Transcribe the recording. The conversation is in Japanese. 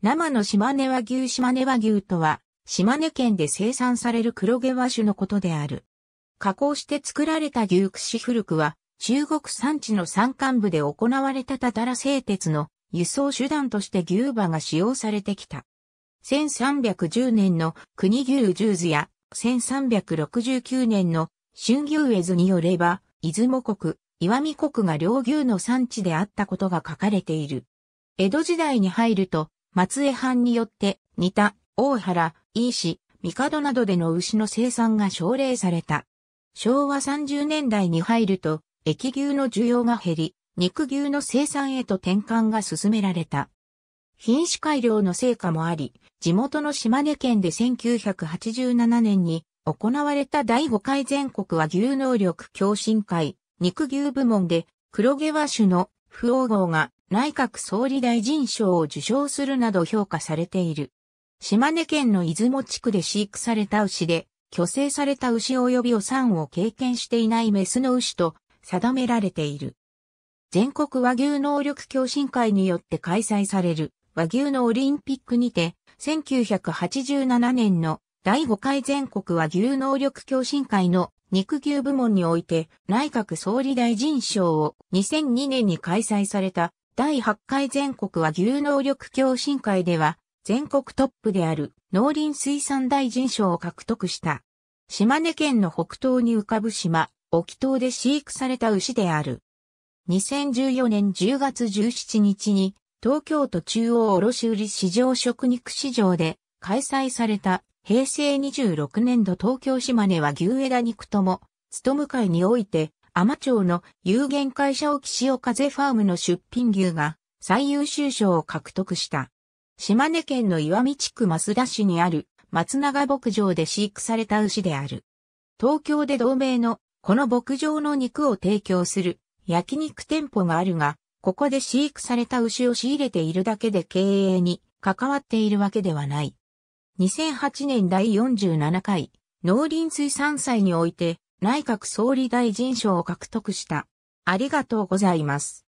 生の島根和牛島根和牛とは、島根県で生産される黒毛和種のことである。加工して作られた牛串古くは、中国産地の山間部で行われたたたら製鉄の輸送手段として牛馬が使用されてきた。1310年の国牛ジューズや1369年の春牛絵図によれば、出雲国、岩見国が両牛の産地であったことが書かれている。江戸時代に入ると、松江藩によって、似た、大原、伊市、三角などでの牛の生産が奨励された。昭和30年代に入ると、液牛の需要が減り、肉牛の生産へと転換が進められた。品種改良の成果もあり、地元の島根県で1987年に行われた第5回全国和牛能力共進会、肉牛部門で黒毛和種の不応号が内閣総理大臣賞を受賞するなど評価されている。島根県の出雲地区で飼育された牛で、虚勢された牛及びお産を経験していないメスの牛と定められている。全国和牛能力共進会によって開催される和牛のオリンピックにて、1987年の第5回全国和牛能力共進会の肉牛部門において内閣総理大臣賞を2002年に開催された第8回全国和牛能力共進会では、全国トップである農林水産大臣賞を獲得した。島根県の北東に浮かぶ島、沖島で飼育された牛である。2014年10月17日に、東京都中央卸売市場食肉市場で開催された平成26年度東京島根は牛枝肉とも、務む会において天町の有限会社沖潮風ファームの出品牛が最優秀賞を獲得した。島根県の岩見地区増田市にある松永牧場で飼育された牛である。東京で同名のこの牧場の肉を提供する焼肉店舗があるが、ここで飼育された牛を仕入れているだけで経営に関わっているわけではない。2008年第47回農林水産祭において内閣総理大臣賞を獲得した。ありがとうございます。